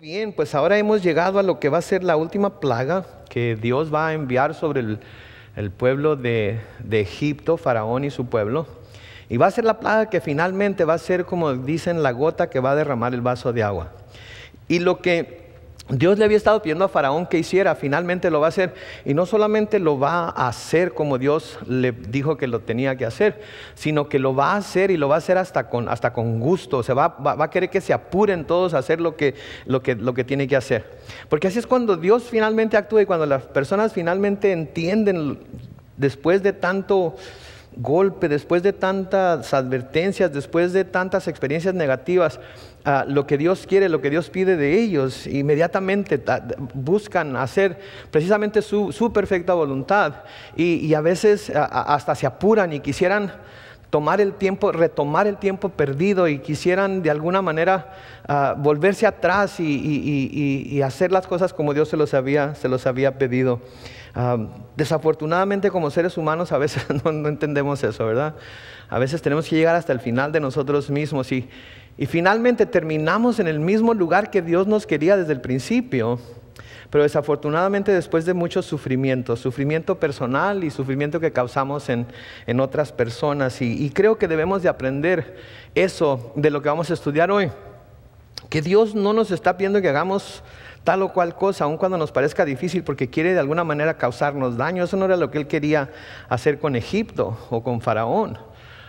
Bien, pues ahora hemos llegado a lo que va a ser la última plaga que Dios va a enviar sobre el, pueblo de, de, Egipto, Faraón y su pueblo. Y va a ser la plaga que finalmente va a ser, como dicen, la gota que va a derramar el vaso de agua. Y lo que Dios le había estado pidiendo a Faraón que hiciera, finalmente lo va a hacer. Y no solamente lo va a hacer como Dios le dijo que lo tenía que hacer, sino que lo va a hacer y lo va a hacer hasta con, hasta con gusto. O sea, va, a querer que se apuren todos a hacer lo que, lo, que, lo que tiene que hacer. Porque así es cuando Dios finalmente actúa y cuando las personas finalmente entienden después de tanto golpe, después de tantas advertencias, después de tantas experiencias negativas, ah, lo que Dios quiere, lo que Dios pide de ellos, inmediatamente buscan hacer precisamente su, perfecta voluntad y, a veces hasta se apuran y quisieran tomar el tiempo, retomar el tiempo perdido y quisieran de alguna manera ah, volverse atrás y, hacer las cosas como Dios se los había pedido desafortunadamente como seres humanos a veces no, entendemos eso, ¿verdad? A veces tenemos que llegar hasta el final de nosotros mismos y, finalmente terminamos en el mismo lugar que Dios nos quería desde el principio, pero desafortunadamente después de muchos sufrimiento, sufrimiento personal y sufrimiento que causamos en, otras personas. Y, y creo que debemos de aprender eso de lo que vamos a estudiar hoy, que Dios no nos está pidiendo que hagamos tal o cual cosa, aun cuando nos parezca difícil, porque quiere de alguna manera causarnos daño. Eso no era lo que él quería hacer con Egipto o con Faraón.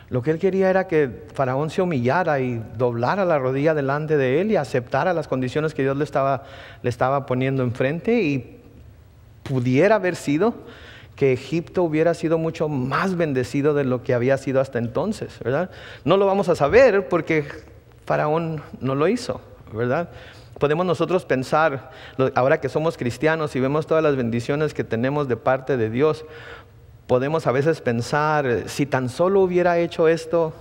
Lo que él quería era que Faraón se humillara y doblara la rodilla delante de él y aceptara las condiciones que Dios le estaba, le estaba poniendo enfrente y pudiera haber sido que Egipto hubiera sido mucho más bendecido de lo que había sido hasta entonces, ¿verdad? No lo vamos a saber porque Faraón no lo hizo, ¿verdad? Podemos nosotros pensar, ahora que somos cristianos y vemos todas las bendiciones que tenemos de parte de Dios, podemos a veces pensar, si tan solo hubiera hecho esto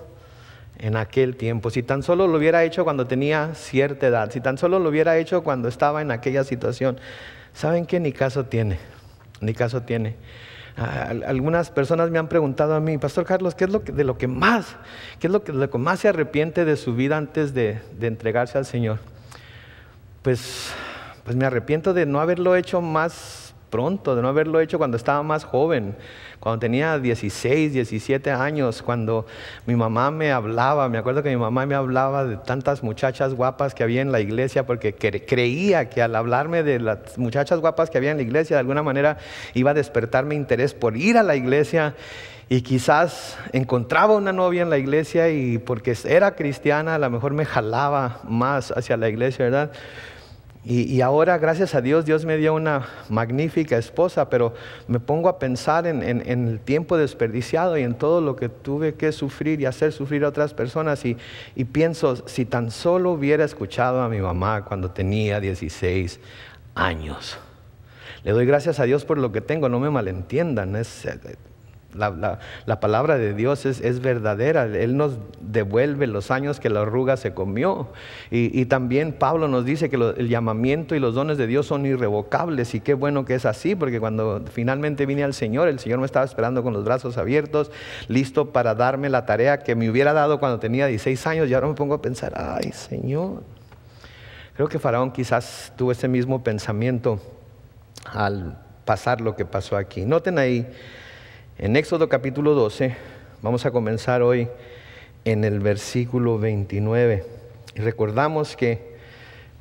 en aquel tiempo, si tan solo lo hubiera hecho cuando tenía cierta edad, si tan solo lo hubiera hecho cuando estaba en aquella situación, ¿saben qué? Ni caso tiene, ni caso tiene. Algunas personas me han preguntado a mí, Pastor Carlos, ¿qué es lo que, de lo que más, qué es lo que, lo que más se arrepiente de su vida antes de entregarse al Señor? Pues, pues, me arrepiento de no haberlo hecho más pronto, de no haberlo hecho cuando estaba más joven, cuando tenía 16, 17 años, cuando mi mamá me hablaba, me acuerdo que mi mamá me hablaba de tantas muchachas guapas que había en la iglesia, porque creía que al hablarme de las muchachas guapas que había en la iglesia, de alguna manera iba a despertarme interés por ir a la iglesia y quizás encontraba una novia en la iglesia y porque era cristiana, a lo mejor me jalaba más hacia la iglesia, ¿verdad? Y, ahora, gracias a Dios, Dios me dio una magnífica esposa, pero me pongo a pensar en, el tiempo desperdiciado y en todo lo que tuve que sufrir y hacer sufrir a otras personas. Y, y pienso, si tan solo hubiera escuchado a mi mamá cuando tenía 16 años. Le doy gracias a Dios por lo que tengo, no me malentiendan. Es, eh, la, palabra de Dios es, verdadera. Él nos devuelve los años que la arruga se comió. Y, también Pablo nos dice que el llamamiento y los dones de Dios son irrevocables. Y qué bueno que es así, porque cuando finalmente vine al Señor, el Señor me estaba esperando con los brazos abiertos, listo para darme la tarea que me hubiera dado cuando tenía 16 años. Y ahora me pongo a pensar, ay Señor. Creo que Faraón quizás tuvo ese mismo pensamiento al pasar lo que pasó aquí. Noten ahí en Éxodo capítulo 12, vamos a comenzar hoy en el versículo 29. recordamos que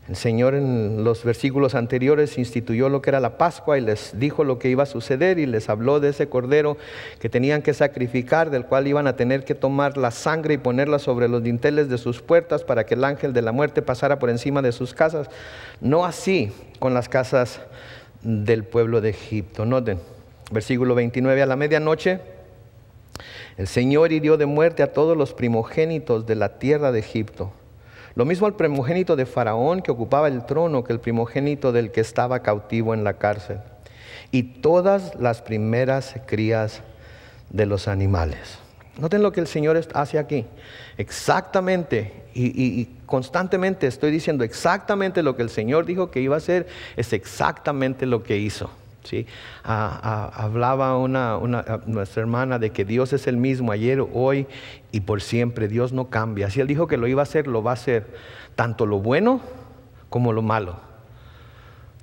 el Señor en los versículos anteriores instituyó lo que era la Pascua y les dijo lo que iba a suceder y les habló de ese cordero que tenían que sacrificar, del cual iban a tener que tomar la sangre y ponerla sobre los dinteles de sus puertas para que el ángel de la muerte pasara por encima de sus casas. No así con las casas del pueblo de Egipto. Noten Versículo 29, a la medianoche el Señor hirió de muerte a todos los primogénitos de la tierra de Egipto. Lo mismo al primogénito de Faraón que ocupaba el trono que el primogénito del que estaba cautivo en la cárcel. Y todas las primeras crías de los animales. Noten lo que el Señor hace aquí. Exactamente, y, y, constantemente estoy diciendo exactamente lo que el Señor dijo que iba a hacer, es exactamente lo que hizo. ¿sí? hablaba una, nuestra hermana de que Dios es el mismo ayer, hoy y por siempre. Dios no cambia. Si Él dijo que lo iba a hacer, lo va a hacer. Tanto lo bueno como lo malo.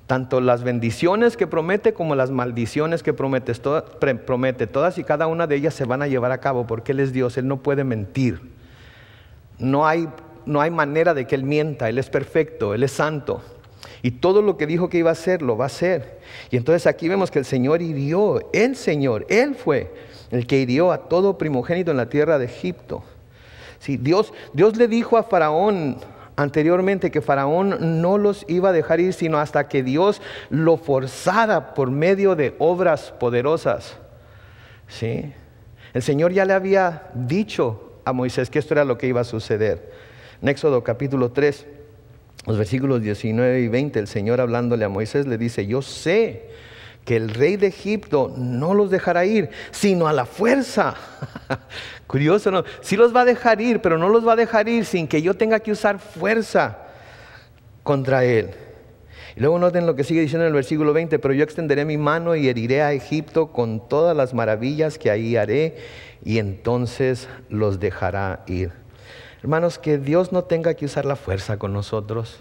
Tanto las bendiciones que promete como las maldiciones que promete, todas, promete. Todas y cada una de ellas se van a llevar a cabo porque Él es Dios. Él no puede mentir. No hay, no hay manera de que Él mienta. Él es perfecto. Él es santo. Y todo lo que dijo que iba a hacer, lo va a hacer. Y entonces aquí vemos que el Señor hirió, el Señor, Él fue el que hirió a todo primogénito en la tierra de Egipto. Sí, Dios, Dios le dijo a Faraón anteriormente que Faraón no los iba a dejar ir, sino hasta que Dios lo forzara por medio de obras poderosas. ¿Sí? El Señor ya le había dicho a Moisés que esto era lo que iba a suceder. En Éxodo capítulo 3, los versículos 19 y 20, el Señor hablándole a Moisés le dice, yo sé que el rey de Egipto no los dejará ir, sino a la fuerza. Curioso, ¿no? Sí los va a dejar ir, pero no los va a dejar ir sin que yo tenga que usar fuerza contra él. Y luego noten lo que sigue diciendo en el versículo 20, pero yo extenderé mi mano y heriré a Egipto con todas las maravillas que ahí haré, y entonces los dejará ir. Hermanos, que Dios no tenga que usar la fuerza con nosotros,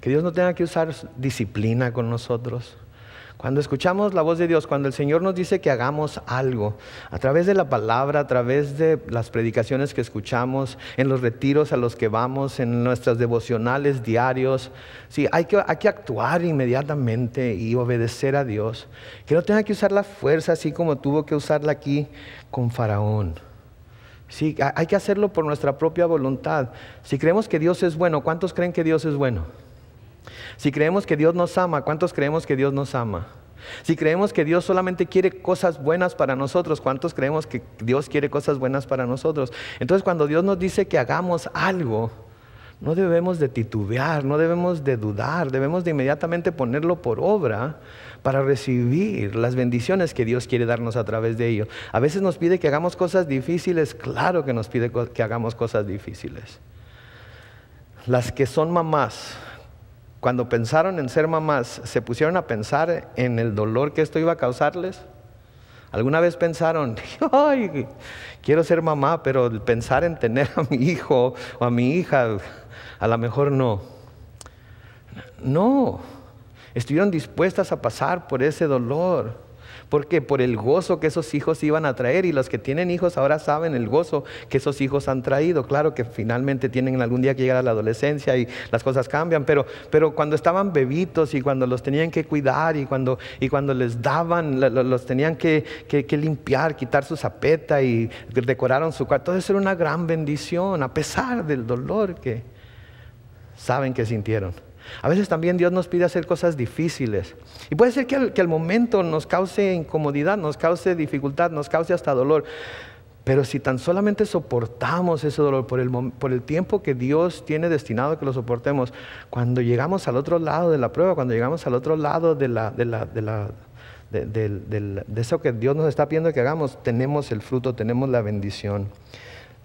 que Dios no tenga que usar disciplina con nosotros. Cuando escuchamos la voz de Dios, cuando el Señor nos dice que hagamos algo, a través de la palabra, a través de las predicaciones que escuchamos, en los retiros a los que vamos, en nuestras devocionales diarios, sí, hay que actuar inmediatamente y obedecer a Dios. Que no tenga que usar la fuerza así como tuvo que usarla aquí con Faraón. Sí, hay que hacerlo por nuestra propia voluntad. Si creemos que Dios es bueno, ¿cuántos creen que Dios es bueno? Si creemos que Dios nos ama, ¿cuántos creemos que Dios nos ama? Si creemos que Dios solamente quiere cosas buenas para nosotros, ¿cuántos creemos que Dios quiere cosas buenas para nosotros? Entonces cuando Dios nos dice que hagamos algo, no debemos de titubear, no debemos de dudar, debemos de inmediatamente ponerlo por obra para recibir las bendiciones que Dios quiere darnos a través de ello. A veces nos pide que hagamos cosas difíciles, claro que nos pide que hagamos cosas difíciles. Las que son mamás, cuando pensaron en ser mamás, ¿se pusieron a pensar en el dolor que esto iba a causarles? ¿Alguna vez pensaron, ay, quiero ser mamá, pero pensar en tener a mi hijo o a mi hija, a lo mejor no? No estuvieron dispuestas a pasar por ese dolor. Porque por el gozo que esos hijos iban a traer y los que tienen hijos ahora saben el gozo que esos hijos han traído. Claro que finalmente tienen algún día que llegar a la adolescencia y las cosas cambian, pero, pero cuando estaban bebitos y cuando los tenían que cuidar y cuando, y cuando les daban, los tenían que, que limpiar, quitar su zapeta y decoraron su cuarto, todo eso era una gran bendición a pesar del dolor que saben que sintieron. A veces también Dios nos pide hacer cosas difíciles. Y puede ser que al, momento nos cause incomodidad, nos cause dificultad, nos cause hasta dolor. Pero si tan solamente soportamos ese dolor por el, tiempo que Dios tiene destinado que lo soportemos, cuando llegamos al otro lado de la prueba, cuando llegamos al otro lado de, la, de, de eso que Dios nos está pidiendo que hagamos, tenemos el fruto, tenemos la bendición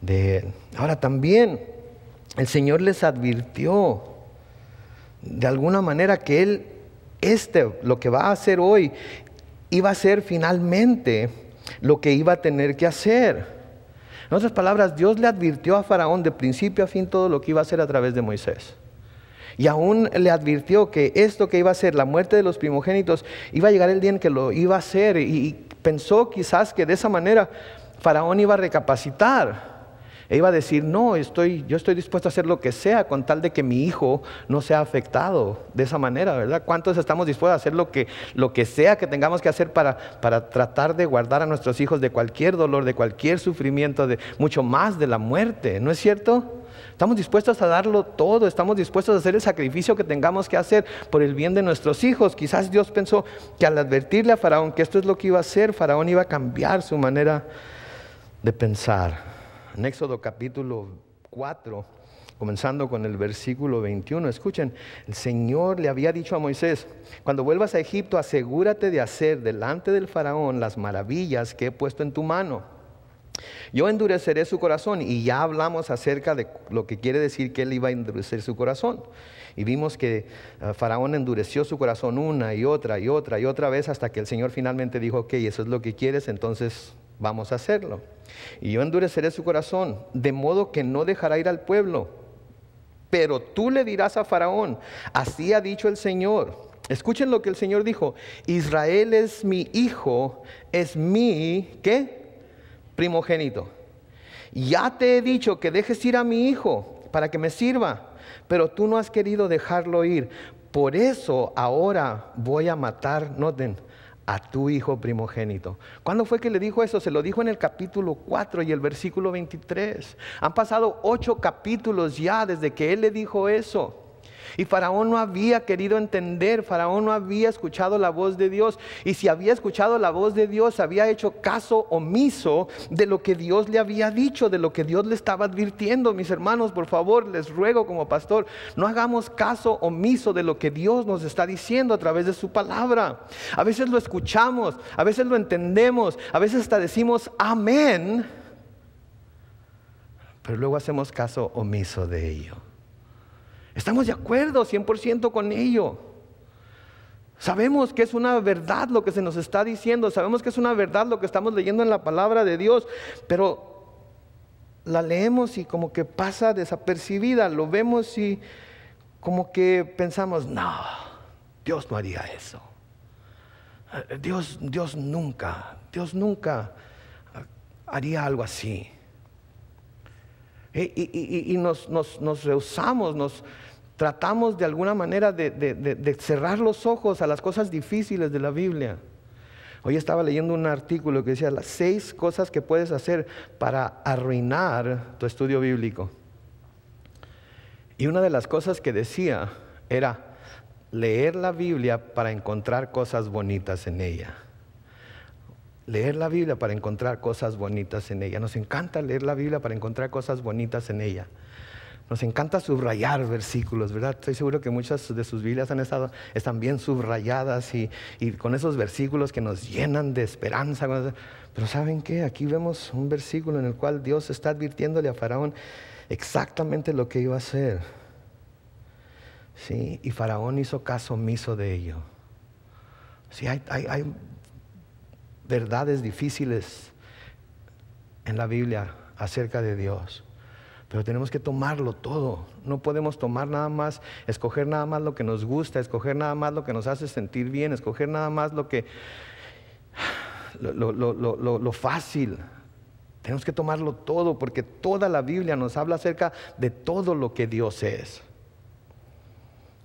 de Él. Ahora también el Señor les advirtió de alguna manera que Él, este, lo que va a hacer hoy, iba a ser finalmente lo que iba a tener que hacer. En otras palabras, Dios le advirtió a Faraón de principio a fin todo lo que iba a hacer a través de Moisés. Y aún le advirtió que esto que iba a ser, la muerte de los primogénitos, iba a llegar el día en que lo iba a hacer. Y pensó quizás que de esa manera Faraón iba a recapacitar. E iba a decir, no, estoy, yo estoy dispuesto a hacer lo que sea con tal de que mi hijo no sea afectado de esa manera, ¿verdad? ¿Cuántos estamos dispuestos a hacer lo que, lo que sea que tengamos que hacer para, para tratar de guardar a nuestros hijos de cualquier dolor, de cualquier sufrimiento, de mucho más de la muerte? ¿No es cierto? Estamos dispuestos a darlo todo, estamos dispuestos a hacer el sacrificio que tengamos que hacer por el bien de nuestros hijos. Quizás Dios pensó que al advertirle a Faraón que esto es lo que iba a hacer, Faraón iba a cambiar su manera de pensar. Éxodo capítulo 4, comenzando con el versículo 21. Escuchen, el Señor le había dicho a Moisés, cuando vuelvas a Egipto, asegúrate de hacer delante del faraón las maravillas que he puesto en tu mano. Yo endureceré su corazón y ya hablamos acerca de lo que quiere decir que él iba a endurecer su corazón. Y vimos que eh, Faraón endureció su corazón una y otra y otra y otra vez hasta que el Señor finalmente dijo, ok, eso es lo que quieres, entonces vamos a hacerlo. Y yo endureceré su corazón, de modo que no dejará ir al pueblo. Pero tú le dirás a Faraón, así ha dicho el Señor. Escuchen lo que el Señor dijo, Israel es mi hijo, es mi, ¿qué? Primogénito. Ya te he dicho que dejes ir a mi hijo para que me sirva, pero tú no has querido dejarlo ir. Por eso ahora voy a matar, noten, a tu hijo primogénito. ¿Cuándo fue que le dijo eso? Se lo dijo en el capítulo 4 y el versículo 23. Han pasado ocho capítulos ya desde que él le dijo eso. Y Faraón no había querido entender, Faraón no había escuchado la voz de Dios. Y si había escuchado la voz de Dios, había hecho caso omiso de lo que Dios le había dicho, de lo que Dios le estaba advirtiendo. Mis hermanos, por favor, les ruego como pastor, no hagamos caso omiso de lo que Dios nos está diciendo a través de su palabra. A veces lo escuchamos, a veces lo entendemos, a veces hasta decimos amén, pero luego hacemos caso omiso de ello. Estamos de acuerdo 100% con ello. Sabemos que es una verdad lo que se nos está diciendo, sabemos que es una verdad lo que estamos leyendo en la palabra de Dios, pero la leemos y como que pasa desapercibida, lo vemos y como que pensamos, no, Dios no haría eso. Eh, Dios, Dios nunca, Dios nunca ah, haría algo así. Eh, y, nos, rehusamos, nos tratamos de alguna manera de cerrar los ojos a las cosas difíciles de la Biblia. Hoy estaba leyendo un artículo que decía las seis cosas que puedes hacer para arruinar tu estudio bíblico. Y una de las cosas que decía era leer la Biblia para encontrar cosas bonitas en ella leer la Biblia para encontrar cosas bonitas en ella. Nos encanta leer la Biblia para encontrar cosas bonitas en ella. Nos encanta subrayar versículos, ¿verdad? Estoy seguro que muchas de sus Biblias han estado, están bien subrayadas y, con esos versículos que nos llenan de esperanza. Pero ¿saben qué? Aquí vemos un versículo en el cual Dios está advirtiéndole a Faraón exactamente lo que iba a hacer. ¿Sí? Y Faraón hizo caso omiso de ello. Sí, hay, hay, hay verdades difíciles en la Biblia acerca de Dios. Pero tenemos que tomarlo todo. No podemos tomar nada más, escoger nada más lo que nos gusta, escoger nada más lo que nos hace sentir bien, escoger nada más lo que lo, fácil. Tenemos que tomarlo todo porque toda la Biblia nos habla acerca de todo lo que Dios es.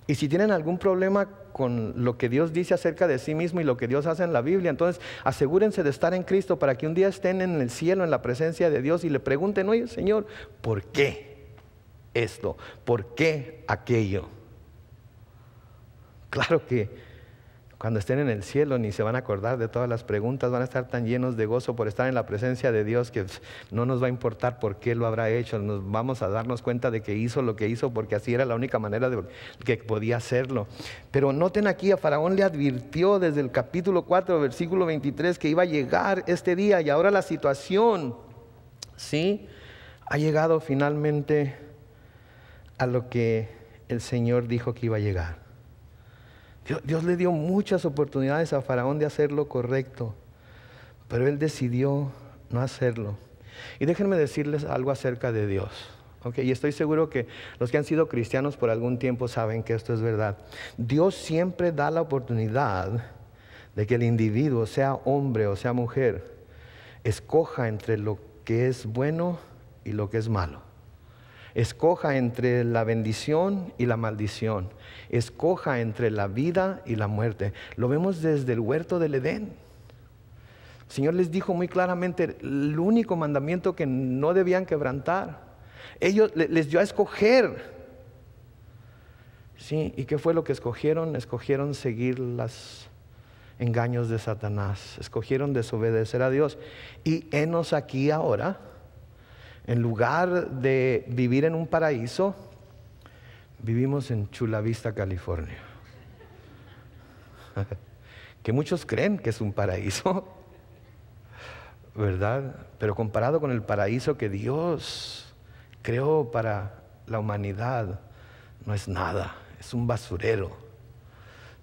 Y si tienen algún problema con lo que Dios dice acerca de sí mismo y lo que Dios hace en la Biblia. Entonces, asegúrense de estar en Cristo para que un día estén en el cielo, en la presencia de Dios y le pregunten, oye, Señor, ¿por qué esto? ¿Por qué aquello? Claro que cuando estén en el cielo ni se van a acordar de todas las preguntas, van a estar tan llenos de gozo por estar en la presencia de Dios que no nos va a importar por qué lo habrá hecho, nos vamos a darnos cuenta de que hizo lo que hizo porque así era la única manera de que podía hacerlo. Pero noten aquí, a Faraón le advirtió desde el capítulo 4, versículo 23, que iba a llegar este día y ahora la situación, ¿sí? Ha llegado finalmente a lo que el Señor dijo que iba a llegar. Dios, le dio muchas oportunidades a Faraón de hacer lo correcto, pero él decidió no hacerlo. Y déjenme decirles algo acerca de Dios. Okay, y estoy seguro que los que han sido cristianos por algún tiempo saben que esto es verdad. Dios siempre da la oportunidad de que el individuo, sea hombre o sea mujer, escoja entre lo que es bueno y lo que es malo. Escoja entre la bendición y la maldición. Escoja entre la vida y la muerte. Lo vemos desde el huerto del Edén. El Señor les dijo muy claramente el único mandamiento que no debían quebrantar. Ellos les dio a escoger. Sí, ¿y qué fue lo que escogieron? Escogieron seguir los engaños de Satanás, escogieron desobedecer a Dios. Y enos aquí ahora, en lugar de vivir en un paraíso, vivimos en Chula Vista, California. que muchos creen que es un paraíso, ¿verdad? Pero comparado con el paraíso que Dios creó para la humanidad, no es nada, es un basurero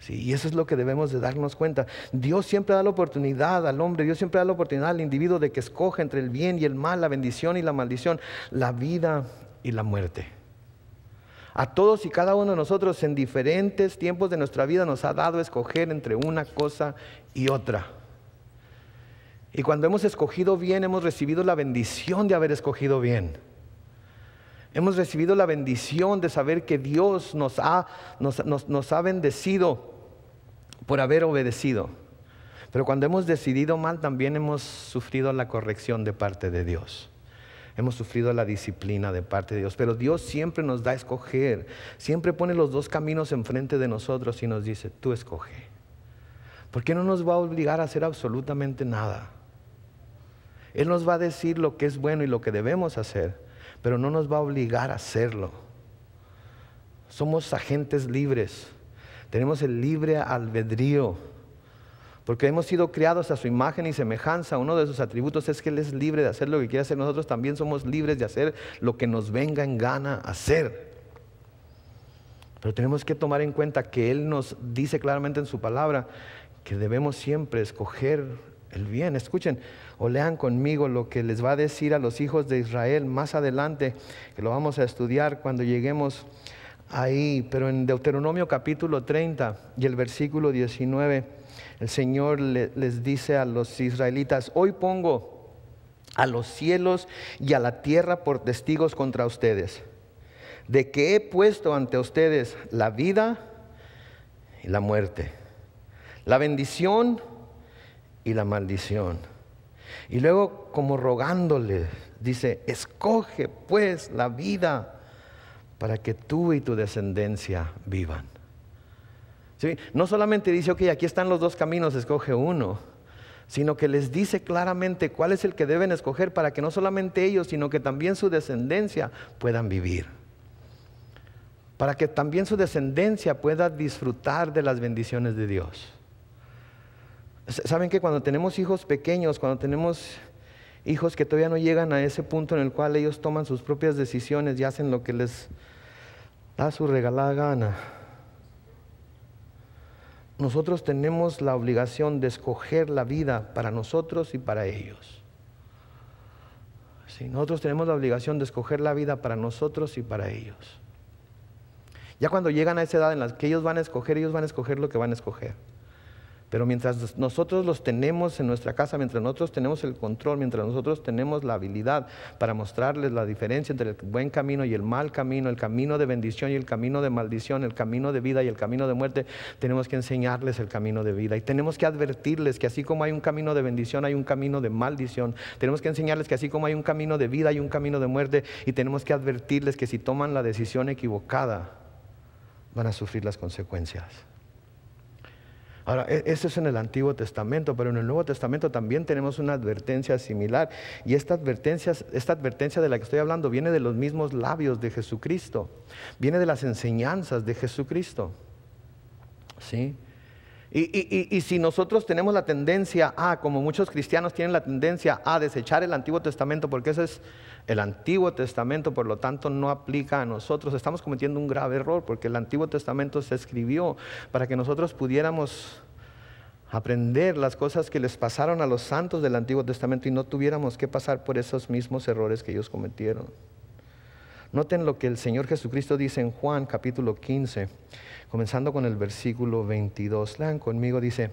y eso es lo que debemos de darnos cuenta. Dios siempre da la oportunidad al hombre, Dios siempre da la oportunidad al individuo de que escoja entre el bien y el mal, la bendición y la maldición, la vida y la muerte. A todos y cada uno de nosotros en diferentes tiempos de nuestra vida nos ha dado escoger entre una cosa y otra. Y cuando hemos escogido bien, hemos recibido la bendición de haber escogido bien. Hemos recibido la bendición de saber que Dios nos ha, nos ha bendecido por haber obedecido. Pero cuando hemos decidido mal, también hemos sufrido la corrección de parte de Dios. Hemos sufrido la disciplina de parte de Dios. Pero Dios siempre nos da a escoger. Siempre pone los dos caminos enfrente de nosotros y nos dice, tú escoge. Porque no nos va a obligar a hacer absolutamente nada. Él nos va a decir lo que es bueno y lo que debemos hacer, pero no nos va a obligar a hacerlo. Somos agentes libres. Tenemos el libre albedrío. Porque hemos sido criados a su imagen y semejanza. Uno de sus atributos es que Él es libre de hacer lo que quiere hacer. Nosotros también somos libres de hacer lo que nos venga en gana hacer. Pero tenemos que tomar en cuenta que Él nos dice claramente en su palabra que debemos siempre escoger el bien. Escuchen o lean conmigo lo que les va a decir a los hijos de Israel más adelante, que lo vamos a estudiar cuando lleguemos ahí, pero en Deuteronomio capítulo 30 y el versículo 19, el Señor les dice a los israelitas, hoy pongo a los cielos y a la tierra por testigos contra ustedes, de que he puesto ante ustedes la vida y la muerte, la bendición y la maldición. Y luego como rogándole, dice, escoge pues la vida para que tú y tu descendencia vivan. No solamente dice, ok, aquí están los dos caminos, escoge uno, sino que les dice claramente cuál es el que deben escoger para que no solamente ellos, sino que también su descendencia puedan vivir. Para que también su descendencia pueda disfrutar de las bendiciones de Dios. Saben que cuando tenemos hijos pequeños, cuando tenemos hijos que todavía no llegan a ese punto en el cual ellos toman sus propias decisiones y hacen lo que les da su regalada gana. Nosotros tenemos la obligación de escoger la vida para nosotros y para ellos. nosotros tenemos la obligación de escoger la vida para nosotros y para ellos. Ya cuando llegan a esa edad en la que ellos van a escoger, ellos van a escoger lo que van a escoger. Pero mientras nosotros los tenemos en nuestra casa, mientras nosotros tenemos el control, mientras nosotros tenemos la habilidad para mostrarles la diferencia entre el buen camino y el mal camino, el camino de bendición y el camino de maldición, el camino de vida y el camino de muerte, tenemos que enseñarles el camino de vida y tenemos que advertirles que así como hay un camino de bendición, hay un camino de maldición. Tenemos que enseñarles que así como hay un camino de vida, hay un camino de muerte y tenemos que advertirles que si toman la decisión equivocada, van a sufrir las consecuencias. Ahora, e, eso es en el Antiguo Testamento, pero en el Nuevo Testamento también tenemos una advertencia similar. Y esta advertencia, esta advertencia de la que estoy hablando viene de los mismos labios de Jesucristo, viene de las enseñanzas de Jesucristo. ¿Sí? Y, si nosotros tenemos la tendencia a, como muchos cristianos tienen la tendencia a desechar el Antiguo Testamento, porque ese es el Antiguo Testamento, por lo tanto no aplica a nosotros, estamos cometiendo un grave error, porque el Antiguo Testamento se escribió para que nosotros pudiéramos aprender las cosas que les pasaron a los santos del Antiguo Testamento y no tuviéramos que pasar por esos mismos errores que ellos cometieron. Noten lo que el Señor Jesucristo dice en Juan capítulo 15, comenzando con el versículo 22. Lean conmigo, dice,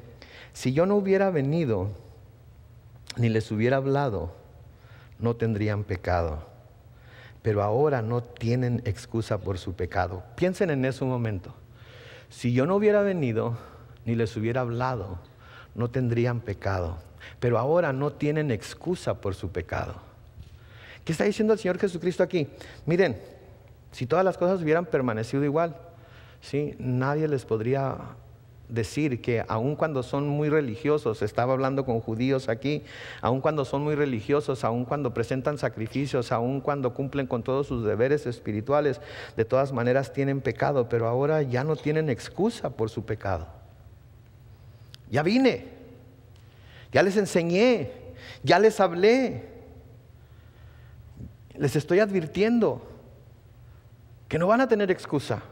si yo no hubiera venido ni les hubiera hablado, no tendrían pecado. Pero ahora no tienen excusa por su pecado. Piensen en eso un momento. Si yo no hubiera venido ni les hubiera hablado, no tendrían pecado. Pero ahora no tienen excusa por su pecado. ¿Qué está diciendo el Señor Jesucristo aquí? Miren, si todas las cosas hubieran permanecido igual, ¿sí? nadie les podría decir que aun cuando son muy religiosos, estaba hablando con judíos aquí, aun cuando son muy religiosos, aun cuando presentan sacrificios, aun cuando cumplen con todos sus deberes espirituales, de todas maneras tienen pecado, pero ahora ya no tienen excusa por su pecado. Ya vine, ya les enseñé, ya les hablé, les estoy advirtiendo que no van a tener excusa.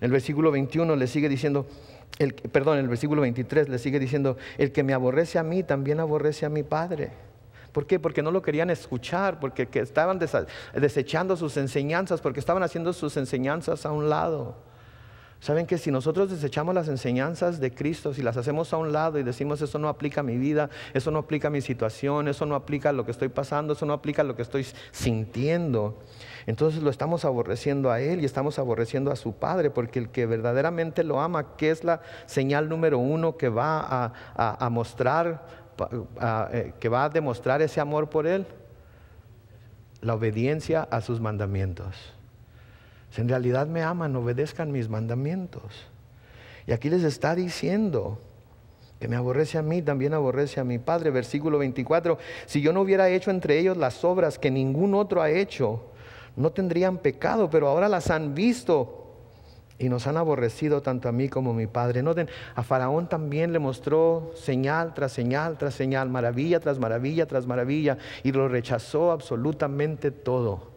En el versículo 21 le sigue diciendo, el, perdón, en el versículo 23 le sigue diciendo, el que me aborrece a mí también aborrece a mi Padre. ¿Por qué? Porque no lo querían escuchar, porque estaban desechando sus enseñanzas, porque estaban haciendo sus enseñanzas a un lado. Saben que si nosotros desechamos las enseñanzas de Cristo, si las hacemos a un lado y decimos eso no aplica a mi vida, eso no aplica a mi situación, eso no aplica a lo que estoy pasando, eso no aplica a lo que estoy sintiendo, entonces lo estamos aborreciendo a Él y estamos aborreciendo a su Padre, porque el que verdaderamente lo ama, que es la señal número uno que va a, mostrar, eh, que va a demostrar ese amor por Él, la obediencia a sus mandamientos. Si en realidad me aman, obedezcan mis mandamientos. Y aquí les está diciendo, que me aborrece a mí, también aborrece a mi Padre. Versículo 24, si yo no hubiera hecho entre ellos las obras que ningún otro ha hecho, no tendrían pecado, pero ahora las han visto y nos han aborrecido tanto a mí como a mi Padre. Noten, a Faraón también le mostró señal tras señal tras señal, maravilla tras maravilla tras maravilla, y lo rechazó absolutamente todo.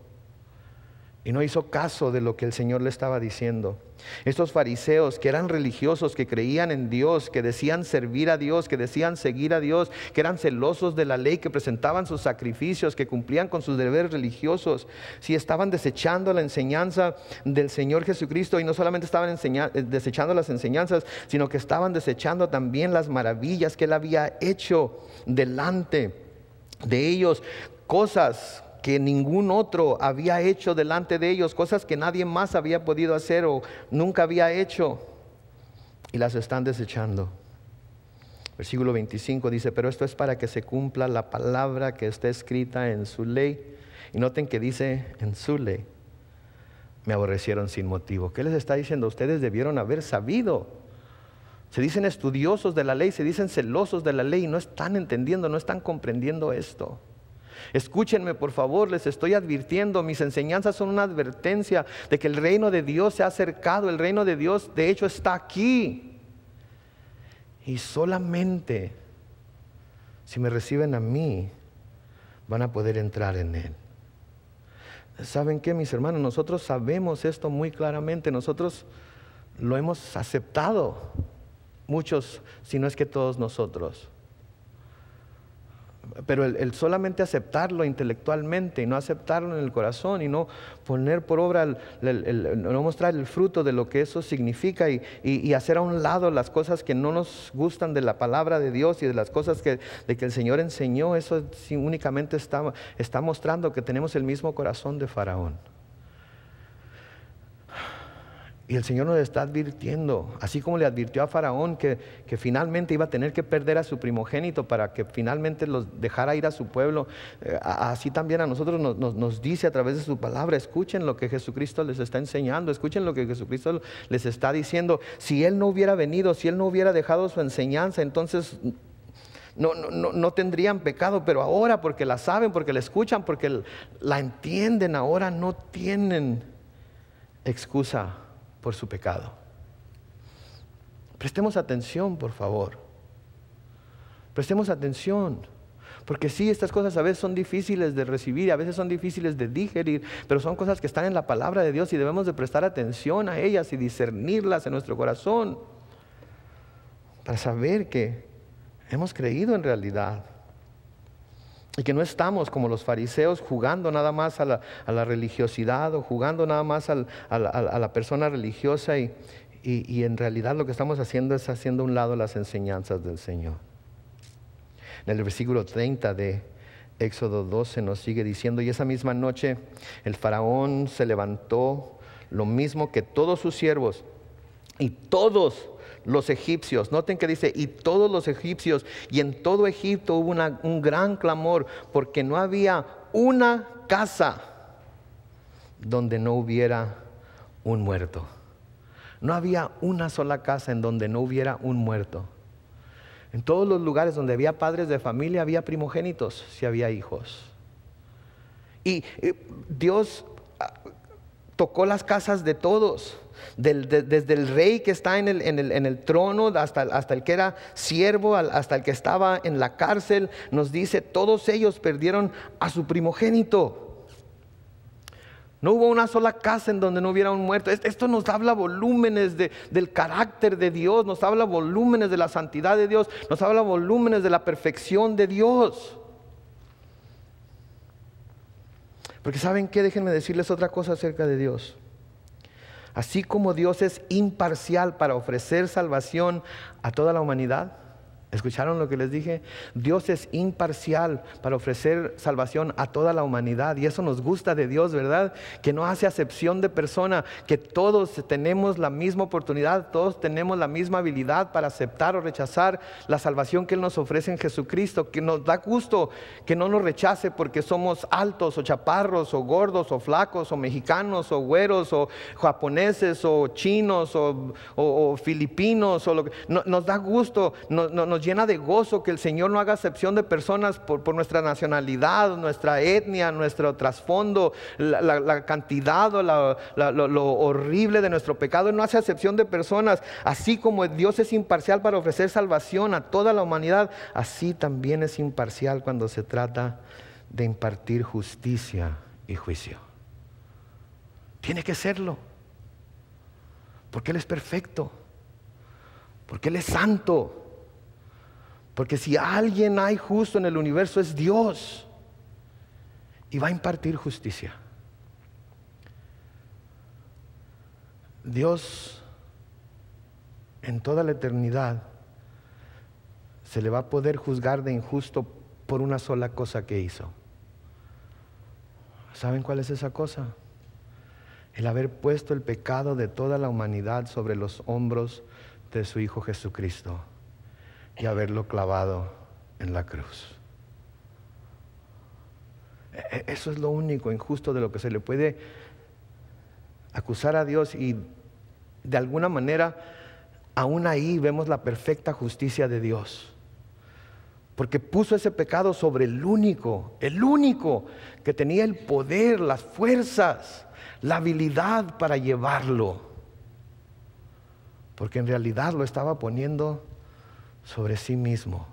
Y no hizo caso de lo que el Señor le estaba diciendo. Estos fariseos que eran religiosos, que creían en Dios, que decían servir a Dios, que decían seguir a Dios, que eran celosos de la ley, que presentaban sus sacrificios, que cumplían con sus deberes religiosos, si estaban desechando la enseñanza del Señor Jesucristo y no solamente estaban eh, desechando las enseñanzas, sino que estaban desechando también las maravillas que él había hecho delante de ellos, cosas que ningún otro había hecho delante de ellos, cosas que nadie más había podido hacer o nunca había hecho, y las están desechando. Versículo 25 dice, pero esto es para que se cumpla la palabra que está escrita en su ley. Y noten que dice en su ley, me aborrecieron sin motivo. ¿Qué les está diciendo? Ustedes debieron haber sabido. Se dicen estudiosos de la ley, se dicen celosos de la ley, no están entendiendo, no están comprendiendo esto. Escúchenme, por favor, les estoy advirtiendo, mis enseñanzas son una advertencia de que el reino de Dios se ha acercado, el reino de Dios de hecho está aquí. Y solamente si me reciben a mí, van a poder entrar en él. ¿Saben qué, mis hermanos? Nosotros sabemos esto muy claramente, nosotros lo hemos aceptado, muchos, si no es que todos nosotros pero el, solamente aceptarlo intelectualmente y no aceptarlo en el corazón y no poner por obra, no mostrar el fruto de lo que eso significa y, hacer a un lado las cosas que no nos gustan de la palabra de Dios y de las cosas que, de que el Señor enseñó, eso únicamente está mostrando que tenemos el mismo corazón de Faraón. Y el Señor nos está advirtiendo, así como le advirtió a Faraón que, que, finalmente iba a tener que perder a su primogénito para que finalmente los dejara ir a su pueblo, eh, así también a nosotros nos, dice a través de su palabra, escuchen lo que Jesucristo les está enseñando, escuchen lo que Jesucristo les está diciendo. Si Él no hubiera venido, si Él no hubiera dejado su enseñanza, entonces... No, no, no tendrían pecado, pero ahora porque la saben, porque la escuchan, porque la entienden, ahora no tienen excusa por su pecado. Prestemos atención, por favor. Prestemos atención. Porque sí, estas cosas a veces son difíciles de recibir, a veces son difíciles de digerir, pero son cosas que están en la palabra de Dios y debemos de prestar atención a ellas y discernirlas en nuestro corazón para saber que hemos creído en realidad y que no estamos como los fariseos jugando nada más a la, religiosidad o jugando nada más a, la, persona religiosa y, en realidad lo que estamos haciendo es haciendo a un lado las enseñanzas del Señor. En el versículo 30 de Éxodo 12 nos sigue diciendo, y esa misma noche el faraón se levantó, lo mismo que todos sus siervos, y todos los egipcios. Noten que dice, y todos los egipcios, y en todo Egipto hubo un gran clamor, porque no había una casa donde no hubiera un muerto. No había una sola casa en donde no hubiera un muerto. En todos los lugares donde había padres de familia, había primogénitos, si había hijos. Y eh, Dios ah, tocó las casas de todos desde el rey que está en el, trono hasta, el que era siervo, hasta el que estaba en la cárcel, nos dice, todos ellos perdieron a su primogénito. No hubo una sola casa en donde no hubiera un muerto. Esto nos habla volúmenes del carácter de Dios, nos habla volúmenes de la santidad de Dios, nos habla volúmenes de la perfección de Dios. Porque saben qué, déjenme decirles otra cosa acerca de Dios. Así como Dios es imparcial para ofrecer salvación a toda la humanidad, ¿Escucharon lo que les dije? Dios es imparcial para ofrecer salvación a toda la humanidad y eso nos gusta de Dios, ¿verdad? Que no hace acepción de persona, que todos tenemos la misma oportunidad, todos tenemos la misma habilidad para aceptar o rechazar la salvación que Él nos ofrece en Jesucristo, que nos da gusto que no nos rechace porque somos altos o chaparros o gordos o flacos o mexicanos o güeros o japoneses o chinos o, filipinos o lo que... nos da gusto, nos llena de gozo que el Señor no haga acepción de personas por, nuestra nacionalidad, nuestra etnia, nuestro trasfondo, la, cantidad o lo, horrible de nuestro pecado. no hace acepción de personas. Así como Dios es imparcial para ofrecer salvación a toda la humanidad, así también es imparcial cuando se trata de impartir justicia y juicio. Tiene que serlo. Porque Él es perfecto. Porque Él es santo. Porque si alguien hay justo en el universo es Dios. Y va a impartir justicia. Dios en toda la eternidad se le va a poder juzgar de injusto por una sola cosa que hizo. ¿Saben cuál es esa cosa? El haber puesto el pecado de toda la humanidad sobre los hombros de su Hijo Jesucristo y haberlo clavado en la cruz. E-, e-, eso es lo único injusto de lo que se le puede acusar a Dios y de alguna manera aún ahí vemos la perfecta justicia de Dios. Porque puso ese pecado sobre el único, el único que tenía el poder, las fuerzas, la habilidad para llevarlo. Porque en realidad lo estaba poniendo sobre sí mismo.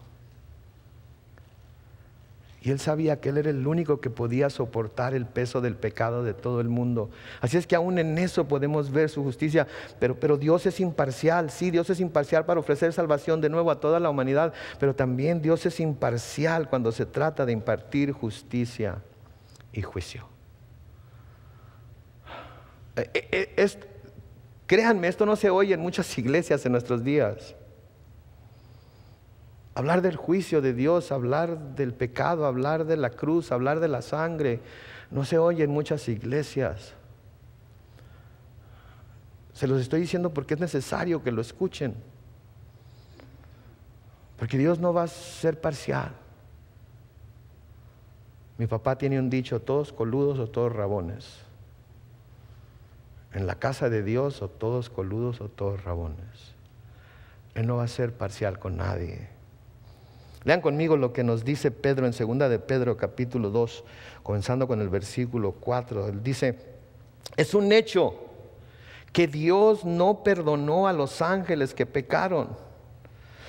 Y él sabía que él era el único que podía soportar el peso del pecado de todo el mundo. Así es que aún en eso podemos ver su justicia. Pero, pero, Dios es imparcial. Sí, Dios es imparcial para ofrecer salvación de nuevo a toda la humanidad. Pero también Dios es imparcial cuando se trata de impartir justicia y juicio. Eh, eh, eh, créanme, esto no se oye en muchas iglesias en nuestros días. Hablar del juicio de Dios, hablar del pecado, hablar de la cruz, hablar de la sangre, no se oye en muchas iglesias. Se los estoy diciendo porque es necesario que lo escuchen. Porque Dios no va a ser parcial. Mi papá tiene un dicho, todos coludos o todos rabones. En la casa de Dios o todos coludos o todos rabones. Él no va a ser parcial con nadie. Lean conmigo lo que nos dice Pedro en segunda de Pedro capítulo 2, comenzando con el versículo 4. Él dice, es un hecho que Dios no perdonó a los ángeles que pecaron,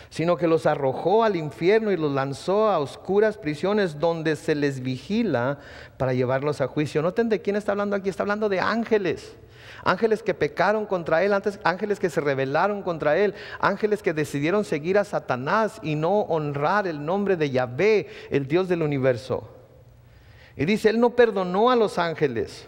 sino que los arrojó al infierno y los lanzó a oscuras prisiones donde se les vigila para llevarlos a juicio. Noten de quién está hablando aquí, está hablando de ángeles ángeles que pecaron contra él, antes ángeles que se rebelaron contra él, ángeles que decidieron seguir a Satanás y no honrar el nombre de Yahvé, el Dios del universo. Y dice, él no perdonó a los ángeles.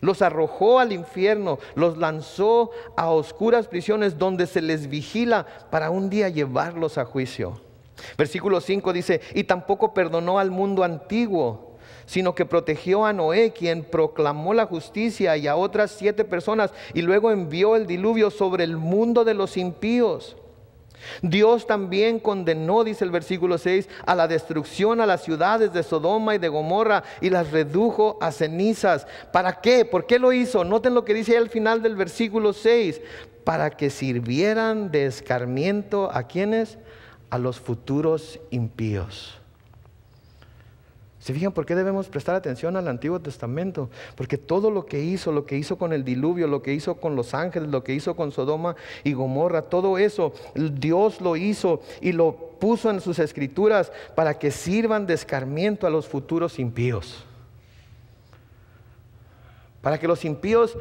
Los arrojó al infierno, los lanzó a oscuras prisiones donde se les vigila para un día llevarlos a juicio. Versículo 5 dice, y tampoco perdonó al mundo antiguo sino que protegió a Noé, quien proclamó la justicia, y a otras siete personas, y luego envió el diluvio sobre el mundo de los impíos. Dios también condenó, dice el versículo 6, a la destrucción a las ciudades de Sodoma y de Gomorra y las redujo a cenizas. ¿Para qué? ¿Por qué lo hizo? Noten lo que dice ahí al final del versículo 6, para que sirvieran de escarmiento a quienes? A los futuros impíos. ¿Se fijan por qué debemos prestar atención al Antiguo Testamento? Porque todo lo que hizo, lo que hizo con el diluvio, lo que hizo con los ángeles, lo que hizo con Sodoma y Gomorra, todo eso Dios lo hizo y lo puso en sus escrituras para que sirvan de escarmiento a los futuros impíos. Para que los impíos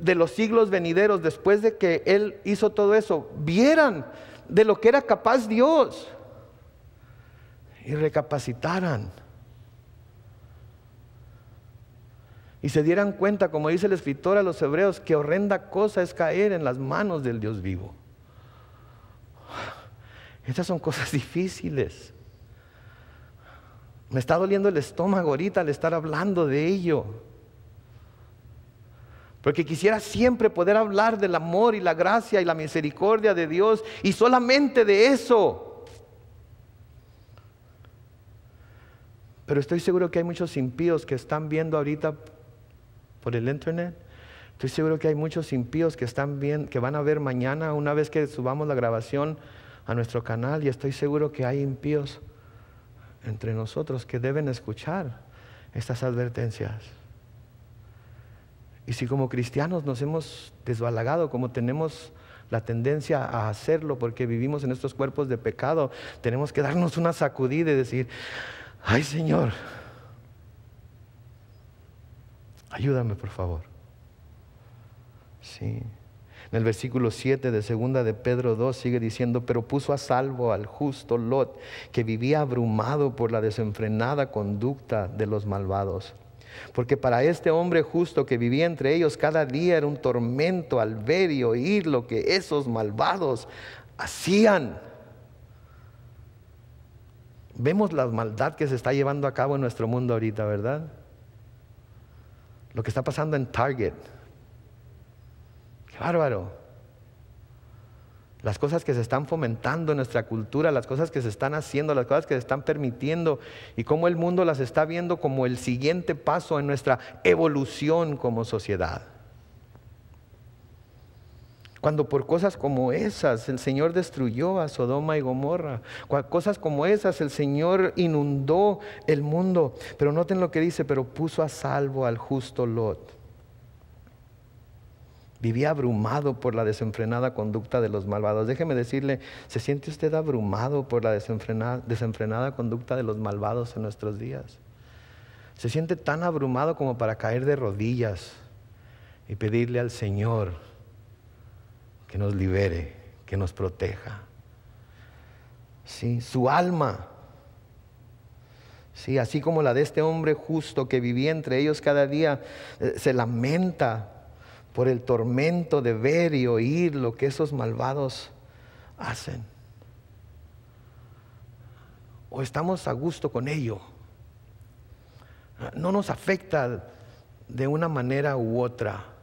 de los siglos venideros, después de que Él hizo todo eso, vieran de lo que era capaz Dios y recapacitaran y se dieran cuenta, como dice el escritor a los hebreos, que horrenda cosa es caer en las manos del Dios vivo. Estas son cosas difíciles. Me está doliendo el estómago ahorita al estar hablando de ello. Porque quisiera siempre poder hablar del amor y la gracia y la misericordia de Dios y solamente de eso. Pero estoy seguro que hay muchos impíos que están viendo ahorita por el Internet. Estoy seguro que hay muchos impíos que, están bien, que van a ver mañana, una vez que subamos la grabación a nuestro canal, y estoy seguro que hay impíos entre nosotros que deben escuchar estas advertencias. Y si como cristianos nos hemos desbalagado, como tenemos la tendencia a hacerlo porque vivimos en estos cuerpos de pecado, tenemos que darnos una sacudida y decir, ay Señor, Ayúdame, por favor. Sí. En el versículo 7 de segunda de Pedro 2 sigue diciendo, pero puso a salvo al justo Lot, que vivía abrumado por la desenfrenada conducta de los malvados. Porque para este hombre justo que vivía entre ellos cada día era un tormento al ver y oír lo que esos malvados hacían. Vemos la maldad que se está llevando a cabo en nuestro mundo ahorita, ¿verdad? lo que está pasando en Target. ¡Qué bárbaro! Las cosas que se están fomentando en nuestra cultura, las cosas que se están haciendo, las cosas que se están permitiendo y cómo el mundo las está viendo como el siguiente paso en nuestra evolución como sociedad. Cuando por cosas como esas el Señor destruyó a Sodoma y Gomorra. cosas como esas el Señor inundó el mundo. Pero noten lo que dice, pero puso a salvo al justo Lot. Vivía abrumado por la desenfrenada conducta de los malvados. Déjeme decirle, ¿se siente usted abrumado por la desenfrenada conducta de los malvados en nuestros días? Se siente tan abrumado como para caer de rodillas y pedirle al Señor que nos libere, que nos proteja. Sí, su alma. Sí, así como la de este hombre justo que vivía entre ellos cada día, eh, se lamenta por el tormento de ver y oír lo que esos malvados hacen. O estamos a gusto con ello. No nos afecta de una manera u otra.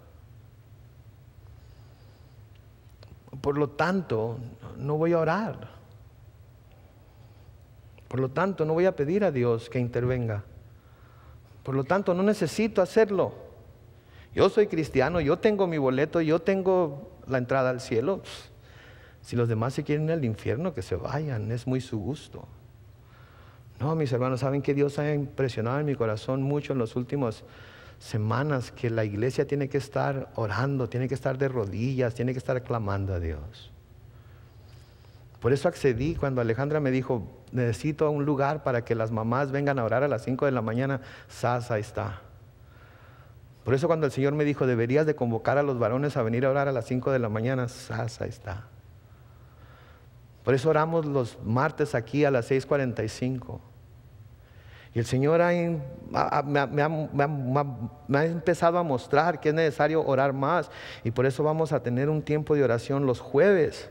por lo tanto, no voy a orar. Por lo tanto, no voy a pedir a Dios que intervenga. Por lo tanto, no necesito hacerlo. Yo soy cristiano, yo tengo mi boleto, yo tengo la entrada al cielo. Si los demás se quieren ir al infierno, que se vayan, es muy su gusto. No, mis hermanos, saben que Dios ha impresionado en mi corazón mucho en los últimos semanas que la iglesia tiene que estar orando, tiene que estar de rodillas, tiene que estar clamando a Dios. Por eso accedí cuando Alejandra me dijo, necesito un lugar para que las mamás vengan a orar a las 5 de la mañana, Sasa está. Por eso cuando el Señor me dijo, deberías de convocar a los varones a venir a orar a las 5 de la mañana, Sasa está. Por eso oramos los martes aquí a las 6.45. Y el Señor me, ha, empezado a mostrar que es necesario orar más. Y por eso vamos a tener un tiempo de oración los jueves,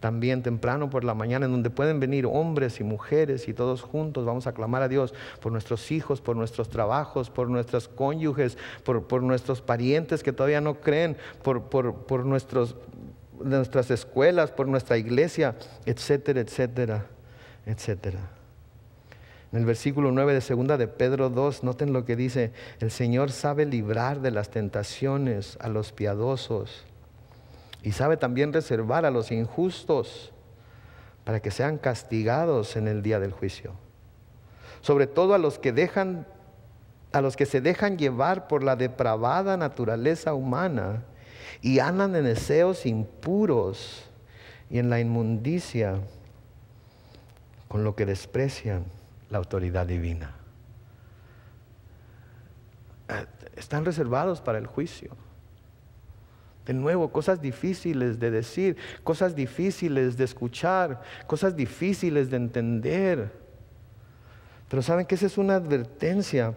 también temprano por la mañana, en donde pueden venir hombres y mujeres y todos juntos vamos a clamar a Dios por nuestros hijos, por nuestros trabajos, por nuestras cónyuges, por, nuestros parientes que todavía no creen, por, nuestras escuelas, por nuestra iglesia, etcétera, etcétera, etcétera. En el versículo 9 de segunda de Pedro 2, noten lo que dice, el Señor sabe librar de las tentaciones a los piadosos y sabe también reservar a los injustos para que sean castigados en el día del juicio. Sobre todo a los que dejan a los que se dejan llevar por la depravada naturaleza humana y andan en deseos impuros y en la inmundicia con lo que desprecian la autoridad divina. Eh, están reservados para el juicio. De nuevo, cosas difíciles de decir, cosas difíciles de escuchar, cosas difíciles de entender. Pero saben que esa es una advertencia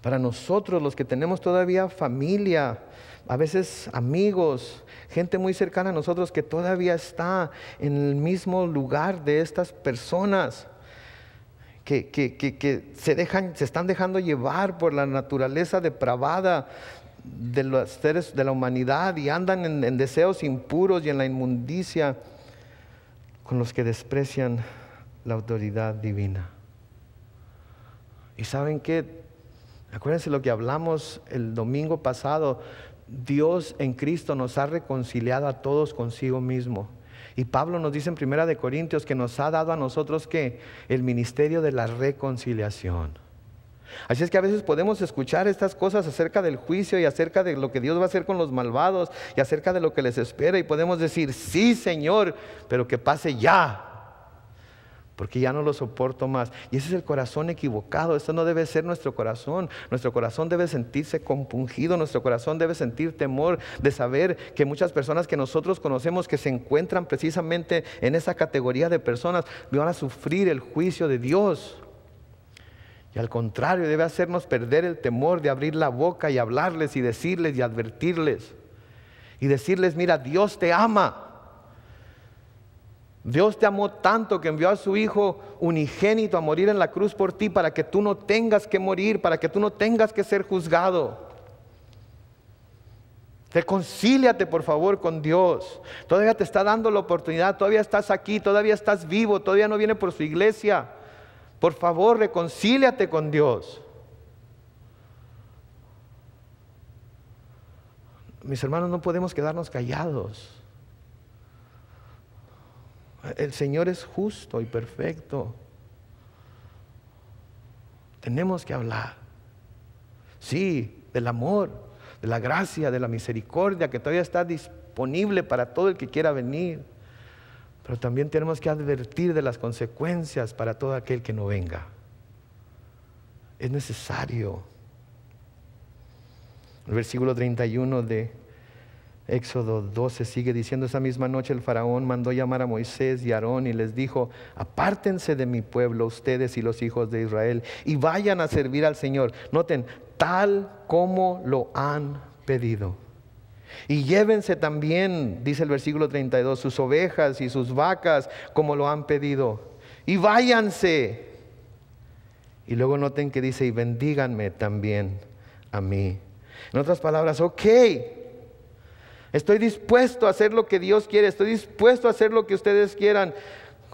para nosotros, los que tenemos todavía familia, a veces amigos, gente muy cercana a nosotros que todavía está en el mismo lugar de estas personas que, se, están dejando llevar por la naturaleza depravada de los seres de la humanidad y andan en, en deseos impuros y en la inmundicia con los que desprecian la autoridad divina. Y saben que, acuérdense lo que hablamos el domingo pasado, Dios en Cristo nos ha reconciliado a todos consigo mismo. Y Pablo nos dice en Primera de Corintios que nos ha dado a nosotros que el ministerio de la reconciliación. Así es que a veces podemos escuchar estas cosas acerca del juicio y acerca de lo que Dios va a hacer con los malvados y acerca de lo que les espera y podemos decir, sí Señor, pero que pase ya porque ya no lo soporto más. Y ese es el corazón equivocado, ese no debe ser nuestro corazón. Nuestro corazón debe sentirse compungido, nuestro corazón debe sentir temor de saber que muchas personas que nosotros conocemos que se encuentran precisamente en esa categoría de personas van a sufrir el juicio de Dios. Y al contrario, debe hacernos perder el temor de abrir la boca y hablarles y decirles y advertirles. Y decirles, mira, Dios te ama. Dios te amó tanto que envió a su Hijo unigénito a morir en la cruz por ti para que tú no tengas que morir, para que tú no tengas que ser juzgado. Reconcíliate por favor con Dios. Todavía te está dando la oportunidad, todavía estás aquí, todavía estás vivo, todavía no viene por su iglesia. Por favor, reconcíliate con Dios. Mis hermanos, no podemos quedarnos callados. El Señor es justo y perfecto. Tenemos que hablar. Sí, del amor, de la gracia, de la misericordia que todavía está disponible para todo el que quiera venir. Pero también tenemos que advertir de las consecuencias para todo aquel que no venga. Es necesario. El versículo 31 de Éxodo 12 sigue diciendo, esa misma noche el faraón mandó llamar a Moisés y Aarón y les dijo, apártense de mi pueblo ustedes y los hijos de Israel y vayan a servir al Señor. Noten, tal como lo han pedido. Y llévense también, dice el versículo 32, sus ovejas y sus vacas como lo han pedido. Y váyanse. Y luego noten que dice, y bendíganme también a mí. En otras palabras, ok Estoy dispuesto a hacer lo que Dios quiere, estoy dispuesto a hacer lo que ustedes quieran,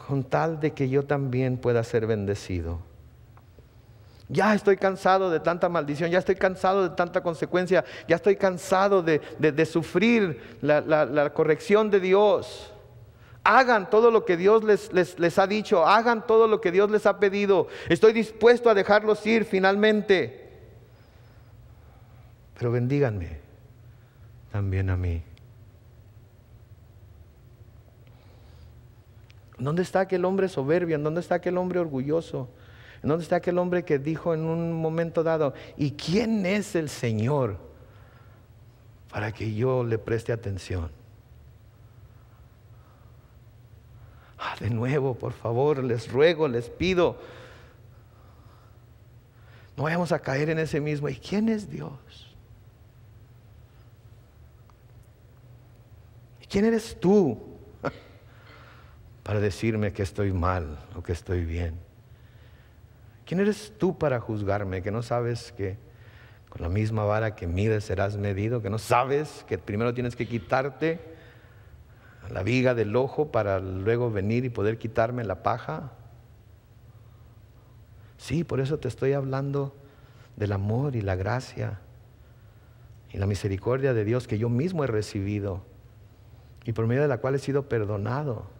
con tal de que yo también pueda ser bendecido. Ya estoy cansado de tanta maldición, ya estoy cansado de tanta consecuencia, ya estoy cansado de, sufrir la, corrección de Dios. Hagan todo lo que Dios les, les, les ha dicho, hagan todo lo que Dios les ha pedido. Estoy dispuesto a dejarlos ir finalmente. Pero bendíganme también a mí. dónde está aquel hombre soberbio? ¿En dónde está aquel hombre orgulloso? ¿En dónde está aquel hombre que dijo en un momento dado, ¿y quién es el Señor para que yo le preste atención? Ah, de nuevo, por favor, les ruego, les pido, no vayamos a caer en ese mismo. ¿Y quién es Dios? ¿Y quién eres tú? para decirme que estoy mal o que estoy bien? ¿Quién eres tú para juzgarme que no sabes que con la misma vara que mides serás medido, que no sabes que primero tienes que quitarte la viga del ojo para luego venir y poder quitarme la paja? Sí, por eso te estoy hablando del amor y la gracia y la misericordia de Dios que yo mismo he recibido y por medio de la cual he sido perdonado.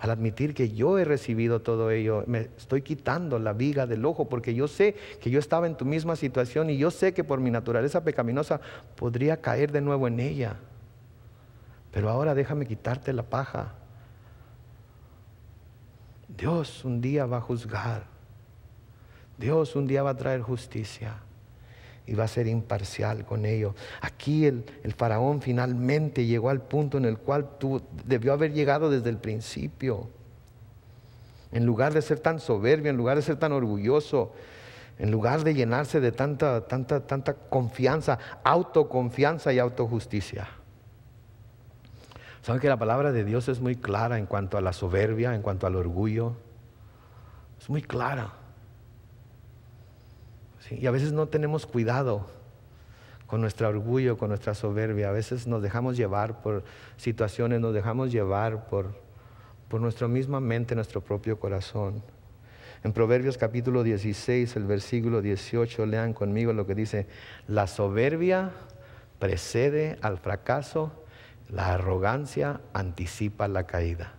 Al admitir que yo he recibido todo ello, me estoy quitando la viga del ojo porque yo sé que yo estaba en tu misma situación y yo sé que por mi naturaleza pecaminosa podría caer de nuevo en ella. Pero ahora déjame quitarte la paja. Dios un día va a juzgar. Dios un día va a traer justicia y va a ser imparcial con ellos. Aquí el, faraón finalmente llegó al punto en el cual tú, debió haber llegado desde el principio. En lugar de ser tan soberbio, en lugar de ser tan orgulloso, en lugar de llenarse de tanta, tanta, tanta confianza, autoconfianza y autojusticia. Saben que la palabra de Dios es muy clara en cuanto a la soberbia, en cuanto al orgullo. Es muy clara. Y a veces no tenemos cuidado con nuestro orgullo, con nuestra soberbia. A veces nos dejamos llevar por situaciones, nos dejamos llevar por, por nuestra misma mente, nuestro propio corazón. En Proverbios capítulo 16, el versículo 18, lean conmigo lo que dice, la soberbia precede al fracaso, la arrogancia anticipa la caída.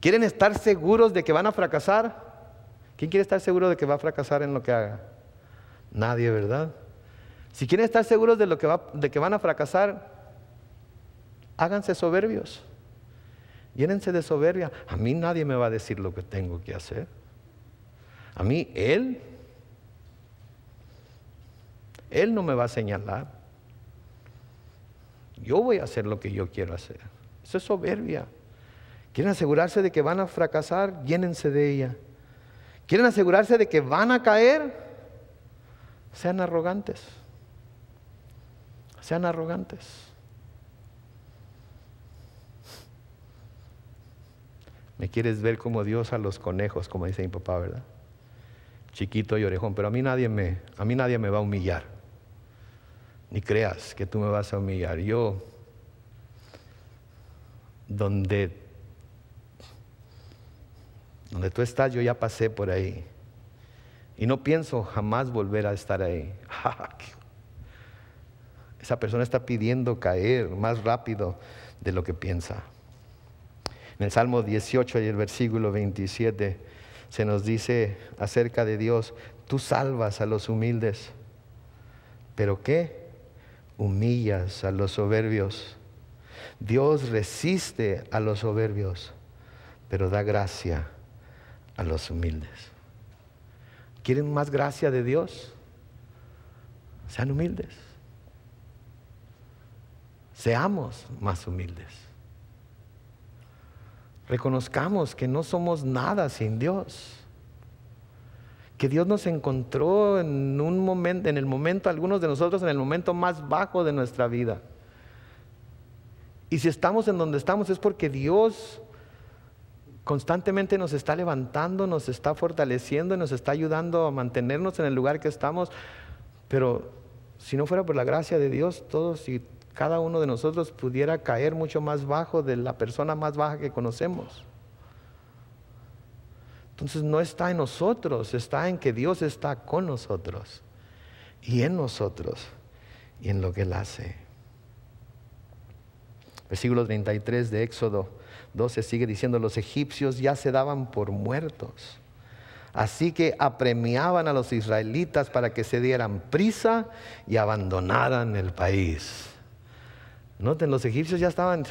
¿Quieren estar seguros de que van a fracasar? ¿Quién quiere estar seguro de que va a fracasar en lo que haga? Nadie, ¿verdad? Si quieren estar seguros de, lo que de que van a fracasar, háganse soberbios. Llénense de soberbia. A mí nadie me va a decir lo que tengo que hacer. A mí Él, Él no me va a señalar. Yo voy a hacer lo que yo quiero hacer. Eso es soberbia. Quieren asegurarse de que van a fracasar, llénense de ella quieren asegurarse de que van a caer, sean arrogantes. Sean arrogantes. Me quieres ver como Dios a los conejos, como dice mi papá, ¿verdad? Chiquito y orejón, pero a mí nadie me, a mí nadie me va a humillar. Ni creas que tú me vas a humillar. Yo, donde donde tú estás, yo ya pasé por ahí. Y no pienso jamás volver a estar ahí. Esa persona está pidiendo caer más rápido de lo que piensa. En el Salmo 18 y el versículo 27 se nos dice acerca de Dios, tú salvas a los humildes, pero ¿qué? Humillas a los soberbios. Dios resiste a los soberbios, pero da gracia a los humildes. ¿Quieren más gracia de Dios? Sean humildes. Seamos más humildes. Reconozcamos que no somos nada sin Dios. Que Dios nos encontró en un momento, en el momento, algunos de nosotros en el momento más bajo de nuestra vida. Y si estamos en donde estamos es porque Dios Constantemente nos está levantando, nos está fortaleciendo, nos está ayudando a mantenernos en el lugar que estamos. Pero si no fuera por la gracia de Dios, todos y cada uno de nosotros pudiera caer mucho más bajo de la persona más baja que conocemos. Entonces no está en nosotros, está en que Dios está con nosotros y en nosotros y en lo que Él hace. Versículo 33 de Éxodo 12 sigue diciendo, los egipcios ya se daban por muertos. Así que apremiaban a los israelitas para que se dieran prisa y abandonaran el país. Noten, los egipcios ya estaban,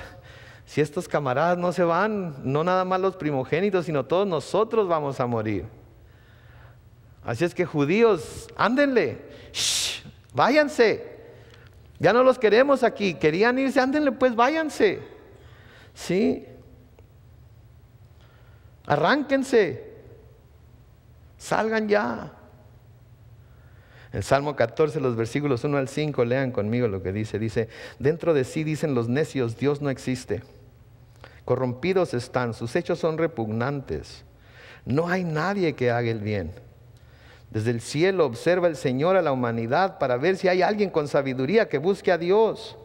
si estos camaradas no se van, no nada más los primogénitos, sino todos nosotros vamos a morir. Así es que judíos, ándenle, váyanse, ya no los queremos aquí. Querían irse, ándenle, pues váyanse. Sí. Arránquense. Salgan ya. El Salmo 14, los versículos 1 al 5, lean conmigo lo que dice. Dice, dentro de sí dicen los necios, Dios no existe. Corrompidos están, sus hechos son repugnantes. No hay nadie que haga el bien. Desde el cielo observa el Señor a la humanidad para ver si hay alguien con sabiduría que busque a Dios.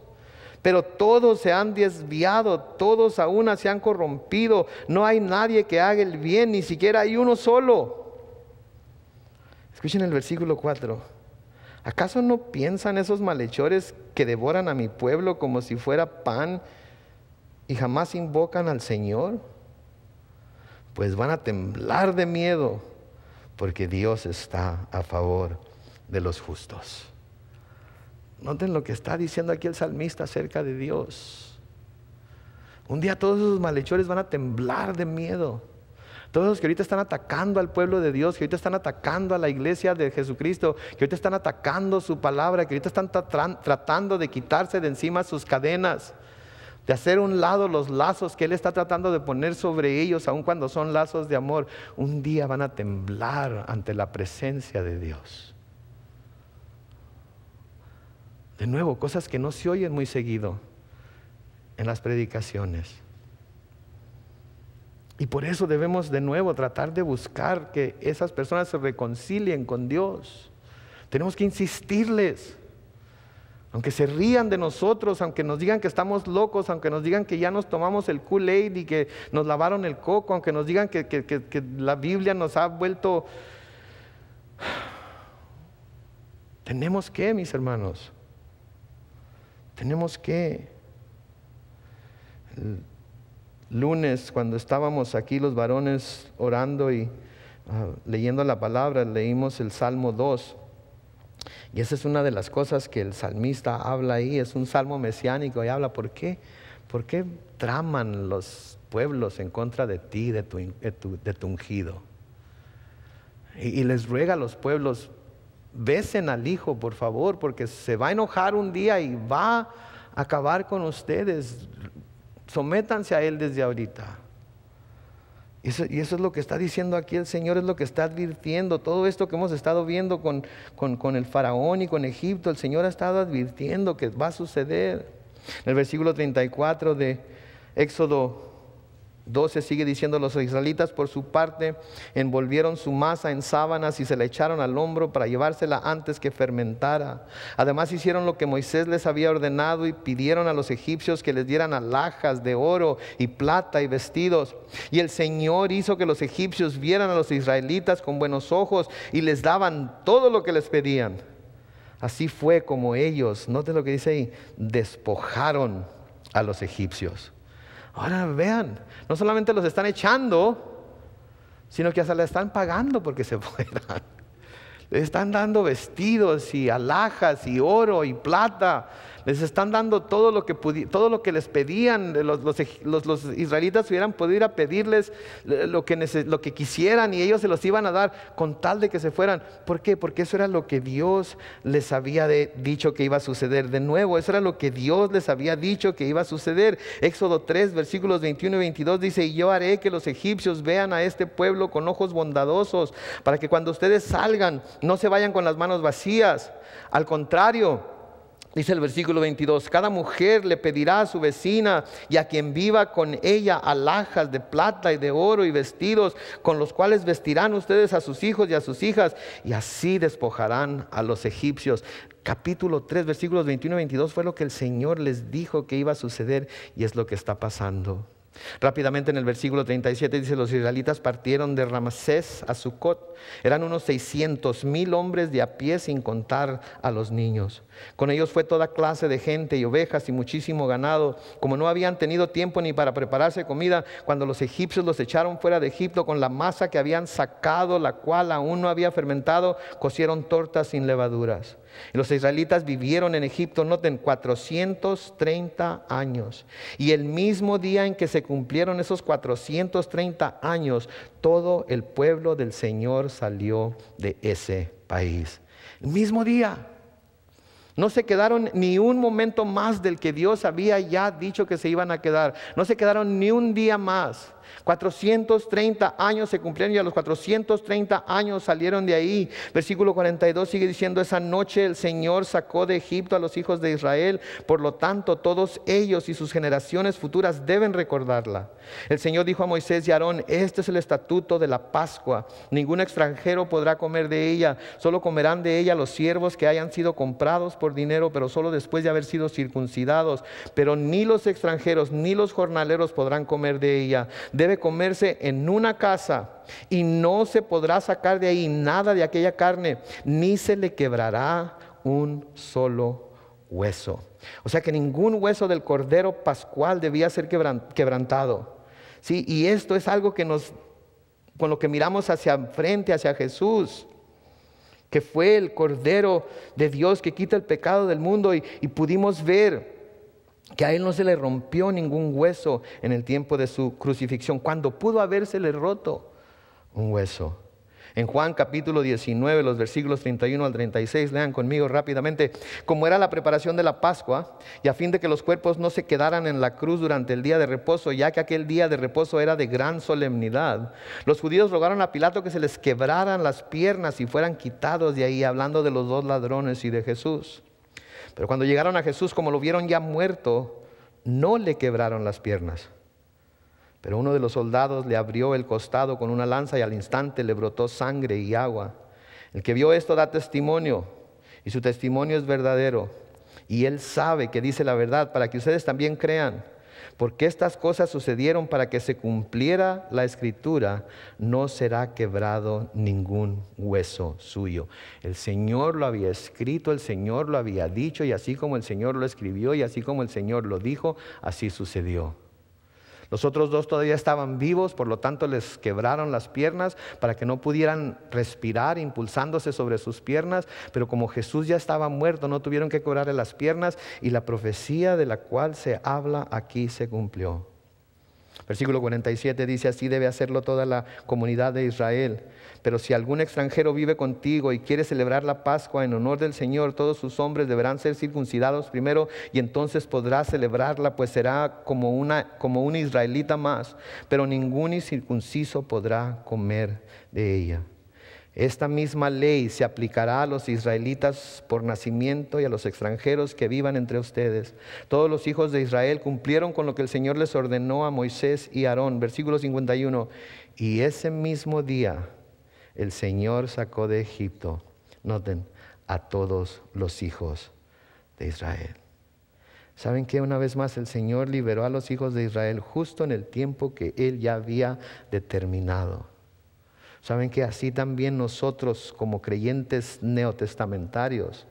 Pero todos se han desviado, todos a una se han corrompido. No hay nadie que haga el bien, ni siquiera hay uno solo. Escuchen el versículo 4. ¿Acaso no piensan esos malhechores que devoran a mi pueblo como si fuera pan y jamás invocan al Señor? Pues van a temblar de miedo porque Dios está a favor de los justos. Noten lo que está diciendo aquí el salmista acerca de Dios. Un día todos esos malhechores van a temblar de miedo. Todos los que ahorita están atacando al pueblo de Dios, que ahorita están atacando a la iglesia de Jesucristo, que ahorita están atacando su palabra, que ahorita están tratando de quitarse de encima sus cadenas, de hacer un lado los lazos que Él está tratando de poner sobre ellos, aun cuando son lazos de amor, un día van a temblar ante la presencia de Dios. De nuevo, cosas que no se oyen muy seguido en las predicaciones. Y por eso debemos de nuevo tratar de buscar que esas personas se reconcilien con Dios. Tenemos que insistirles. Aunque se rían de nosotros, aunque nos digan que estamos locos, aunque nos digan que ya nos tomamos el Kool-Aid y que nos lavaron el coco, aunque nos digan que, la Biblia nos ha vuelto... Tenemos que, mis hermanos, tenemos que... El lunes, cuando estábamos aquí los varones orando y ah, leyendo la palabra, leímos el Salmo 2 y esa es una de las cosas que el salmista habla ahí, es un salmo mesiánico y habla, ¿por qué? ¿Por qué traman los pueblos en contra de ti, de tu, ungido? Y, les ruega a los pueblos, besen al Hijo, por favor, porque se va a enojar un día y va a acabar con ustedes. Sométanse a Él desde ahorita y eso es lo que está diciendo aquí el Señor, es lo que está advirtiendo. Todo esto que hemos estado viendo con, con el faraón y con Egipto, el Señor ha estado advirtiendo que va a suceder. En el versículo 34 de Éxodo 12 sigue diciendo los israelitas por su parte envolvieron su masa en sábanas y se la echaron al hombro para llevársela antes que fermentara. Además hicieron lo que Moisés les había ordenado y pidieron a los egipcios que les dieran alhajas de oro y plata y vestidos. Y el Señor hizo que los egipcios vieran a los israelitas con buenos ojos y les daban todo lo que les pedían. Así fue como ellos, note lo que dice ahí, despojaron a los egipcios. Ahora vean, no solamente los están echando, sino que hasta le están pagando porque se fueran. Le están dando vestidos y alhajas y oro y plata les están dando todo lo que, todo lo que les pedían, los, los, los, israelitas hubieran podido ir a pedirles lo que, lo que quisieran y ellos se los iban a dar con tal de que se fueran. ¿Por qué? Porque eso era lo que Dios les había dicho que iba a suceder. De nuevo, eso era lo que Dios les había dicho que iba a suceder. Éxodo 3, versículos 21 y 22 dice, y yo haré que los egipcios vean a este pueblo con ojos bondadosos, para que cuando ustedes salgan no se vayan con las manos vacías. Al contrario, Dice el versículo 22, cada mujer le pedirá a su vecina y a quien viva con ella alhajas de plata y de oro y vestidos con los cuales vestirán ustedes a sus hijos y a sus hijas y así despojarán a los egipcios. Capítulo 3, versículos 21 y 22 fue lo que el Señor les dijo que iba a suceder y es lo que está pasando. Rápidamente en el versículo 37 dice, los israelitas partieron de Ramsés a Sucot. Eran unos 600 mil hombres de a pie sin contar a los niños. Con ellos fue toda clase de gente y ovejas y muchísimo ganado. Como no habían tenido tiempo ni para prepararse comida, cuando los egipcios los echaron fuera de Egipto con la masa que habían sacado, la cual aún no había fermentado, cocieron tortas sin levaduras. Los israelitas vivieron en Egipto, noten, 430 años. Y el mismo día en que se cumplieron esos 430 años, todo el pueblo del Señor salió de ese país. El mismo día. No se quedaron ni un momento más del que Dios había ya dicho que se iban a quedar. No se quedaron ni un día más. 430 años se cumplieron y a los 430 años salieron de ahí. Versículo 42 sigue diciendo, esa noche el Señor sacó de Egipto a los hijos de Israel, por lo tanto todos ellos y sus generaciones futuras deben recordarla. El Señor dijo a Moisés y Aarón, este es el estatuto de la Pascua, ningún extranjero podrá comer de ella, solo comerán de ella los siervos que hayan sido comprados por dinero, pero solo después de haber sido circuncidados, pero ni los extranjeros ni los jornaleros podrán comer de ella debe comerse en una casa y no se podrá sacar de ahí nada de aquella carne, ni se le quebrará un solo hueso. O sea que ningún hueso del cordero pascual debía ser quebrantado. ¿sí? Y esto es algo que nos, con lo que miramos hacia frente, hacia Jesús que fue el Cordero de Dios que quita el pecado del mundo y, y pudimos ver que a él no se le rompió ningún hueso en el tiempo de su crucifixión, cuando pudo habérsele roto un hueso. En Juan capítulo 19, los versículos 31 al 36, lean conmigo rápidamente, como era la preparación de la Pascua, y a fin de que los cuerpos no se quedaran en la cruz durante el día de reposo, ya que aquel día de reposo era de gran solemnidad, los judíos rogaron a Pilato que se les quebraran las piernas y fueran quitados de ahí, hablando de los dos ladrones y de Jesús. Pero cuando llegaron a Jesús, como lo vieron ya muerto, no le quebraron las piernas. Pero uno de los soldados le abrió el costado con una lanza y al instante le brotó sangre y agua. El que vio esto da testimonio y su testimonio es verdadero. Y él sabe que dice la verdad para que ustedes también crean porque estas cosas sucedieron para que se cumpliera la escritura, no será quebrado ningún hueso suyo. El Señor lo había escrito, el Señor lo había dicho, y así como el Señor lo escribió y así como el Señor lo dijo, así sucedió. Los otros dos todavía estaban vivos, por lo tanto les quebraron las piernas para que no pudieran respirar impulsándose sobre sus piernas, pero como Jesús ya estaba muerto, no tuvieron que cobrarle las piernas y la profecía de la cual se habla aquí se cumplió. Versículo 47 dice, así debe hacerlo toda la comunidad de Israel. Pero si algún extranjero vive contigo y quiere celebrar la Pascua en honor del Señor, todos sus hombres deberán ser circuncidados primero y entonces podrá celebrarla, pues será como, una, israelita más. Pero ningún incircunciso podrá comer de ella. Esta misma ley se aplicará a los israelitas por nacimiento y a los extranjeros que vivan entre ustedes. Todos los hijos de Israel cumplieron con lo que el Señor les ordenó a Moisés y Aarón. Versículo 51. Y ese mismo día el Señor sacó de Egipto, noten, a todos los hijos de Israel. ¿Saben que Una vez más el Señor liberó a los hijos de Israel justo en el tiempo que Él ya había determinado. Saben que así también nosotros como creyentes neotestamentarios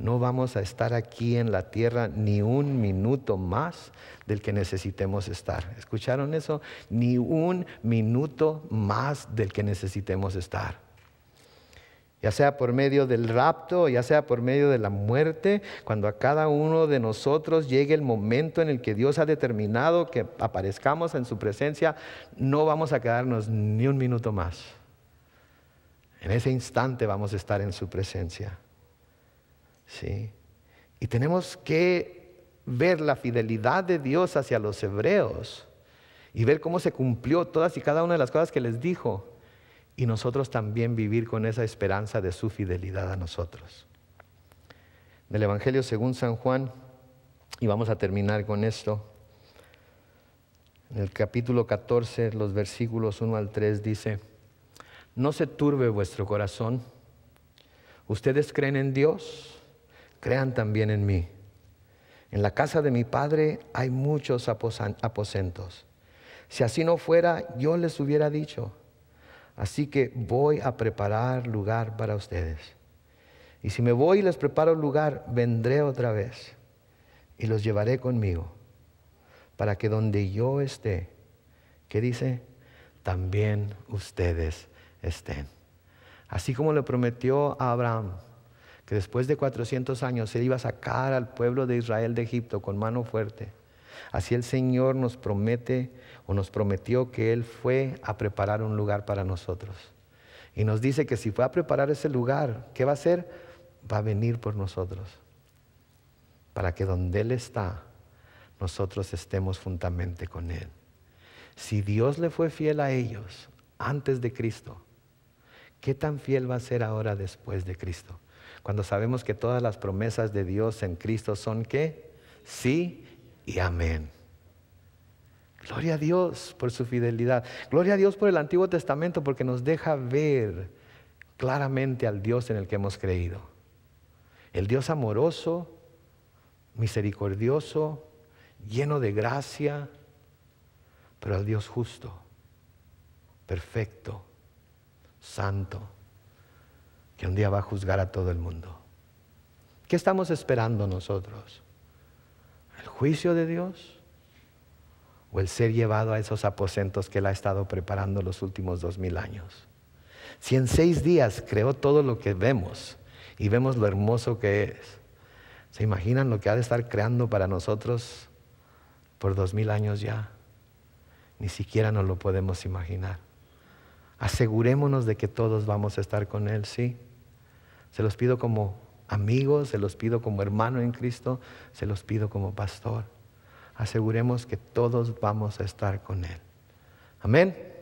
no vamos a estar aquí en la tierra ni un minuto más del que necesitemos estar. ¿Escucharon eso? Ni un minuto más del que necesitemos estar ya sea por medio del rapto, ya sea por medio de la muerte, cuando a cada uno de nosotros llegue el momento en el que Dios ha determinado que aparezcamos en su presencia, no vamos a quedarnos ni un minuto más. En ese instante vamos a estar en su presencia. ¿Sí? Y tenemos que ver la fidelidad de Dios hacia los hebreos y ver cómo se cumplió todas y cada una de las cosas que les dijo. Y nosotros también vivir con esa esperanza de su fidelidad a nosotros. Del Evangelio según San Juan, y vamos a terminar con esto. En el capítulo 14, los versículos 1 al 3 dice, no se turbe vuestro corazón. Ustedes creen en Dios, crean también en mí. En la casa de mi Padre hay muchos aposentos. Si así no fuera, yo les hubiera dicho. Así que voy a preparar lugar para ustedes. Y si me voy y les preparo lugar, vendré otra vez y los llevaré conmigo, para que donde yo esté, ¿qué dice? También ustedes estén. Así como le prometió a Abraham que después de 400 años él iba a sacar al pueblo de Israel de Egipto con mano fuerte. Así el Señor nos promete o nos prometió que Él fue a preparar un lugar para nosotros. Y nos dice que si fue a preparar ese lugar, ¿qué va a hacer? Va a venir por nosotros. Para que donde Él está, nosotros estemos juntamente con Él. Si Dios le fue fiel a ellos antes de Cristo, ¿Qué tan fiel va a ser ahora después de Cristo? Cuando sabemos que todas las promesas de Dios en Cristo son qué? Sí y amén. Gloria a Dios por su fidelidad. Gloria a Dios por el Antiguo Testamento porque nos deja ver claramente al Dios en el que hemos creído. El Dios amoroso, misericordioso, lleno de gracia, pero al Dios justo, perfecto, santo, que un día va a juzgar a todo el mundo. ¿Qué estamos esperando nosotros? ¿El juicio de Dios? ¿O el ser llevado a esos aposentos que Él ha estado preparando los últimos dos mil años? Si en seis días creó todo lo que vemos y vemos lo hermoso que es, ¿se imaginan lo que ha de estar creando para nosotros por dos mil años ya? Ni siquiera nos lo podemos imaginar. Asegurémonos de que todos vamos a estar con Él, sí. Se los pido como amigos, se los pido como hermano en Cristo, se los pido como pastor. Aseguremos que todos vamos a estar con Él. Amén.